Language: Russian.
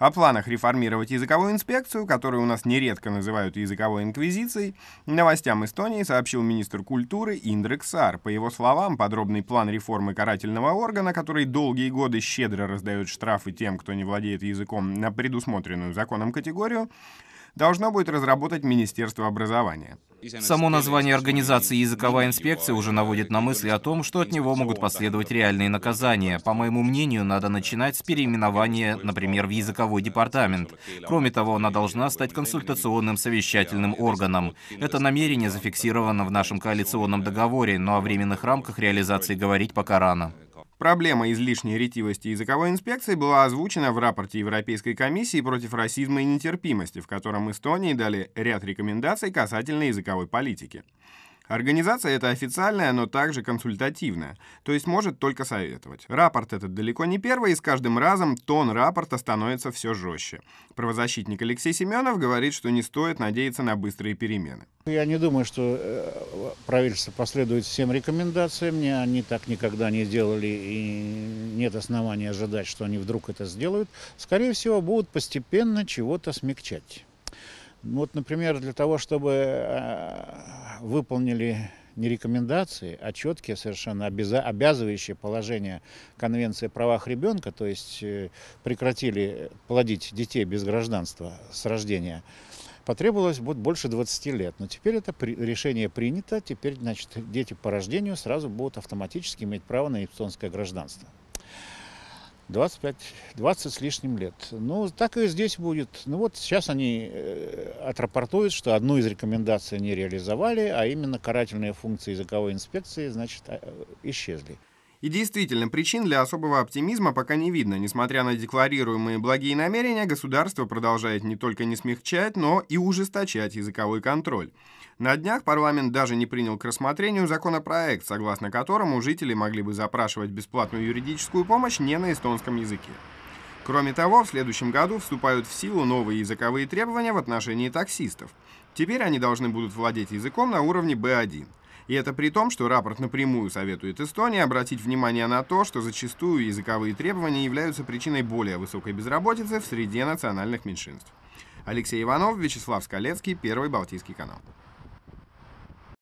о планах реформировать языковую инспекцию, которую у нас нередко называют языковой инквизицией, новостям Эстонии сообщил министр культуры Индрек Сар. По его словам, подробный план реформы карательного органа, который долгие годы щедро раздает штрафы тем, кто не владеет языком на предусмотренную законом категорию, должно будет разработать Министерство образования. Само название организации языковая инспекция уже наводит на мысли о том, что от него могут последовать реальные наказания. По моему мнению, надо начинать с переименования, например, в языковой департамент. Кроме того, она должна стать консультационным совещательным органом. Это намерение зафиксировано в нашем коалиционном договоре, но о временных рамках реализации говорить пока рано. Проблема излишней ретивости языковой инспекции была озвучена в рапорте Европейской комиссии против расизма и нетерпимости, в котором Эстонии дали ряд рекомендаций касательно языковой политики. Организация это официальная, но также консультативная, то есть может только советовать. Рапорт этот далеко не первый, и с каждым разом тон рапорта становится все жестче. Правозащитник Алексей Семенов говорит, что не стоит надеяться на быстрые перемены. Я не думаю, что э, правительство последует всем рекомендациям. Они так никогда не сделали, и нет оснований ожидать, что они вдруг это сделают. Скорее всего, будут постепенно чего-то смягчать. Ну, вот, например, для того, чтобы э, выполнили не рекомендации, а четкие совершенно обязывающие положения Конвенции о правах ребенка, то есть э, прекратили плодить детей без гражданства с рождения, потребовалось будет больше 20 лет. Но теперь это решение принято, теперь значит, дети по рождению сразу будут автоматически иметь право на эстонское гражданство. 25, 20 с лишним лет. Ну, так и здесь будет. Ну вот сейчас они э, отрапортуют, что одну из рекомендаций не реализовали, а именно карательные функции языковой инспекции, значит, э, исчезли. И действительно, причин для особого оптимизма пока не видно. Несмотря на декларируемые благие намерения, государство продолжает не только не смягчать, но и ужесточать языковой контроль. На днях парламент даже не принял к рассмотрению законопроект, согласно которому жители могли бы запрашивать бесплатную юридическую помощь не на эстонском языке. Кроме того, в следующем году вступают в силу новые языковые требования в отношении таксистов. Теперь они должны будут владеть языком на уровне B1. И это при том, что рапорт напрямую советует Эстонии обратить внимание на то, что зачастую языковые требования являются причиной более высокой безработицы в среде национальных меньшинств. Алексей Иванов, Вячеслав Скалецкий, Первый Балтийский канал.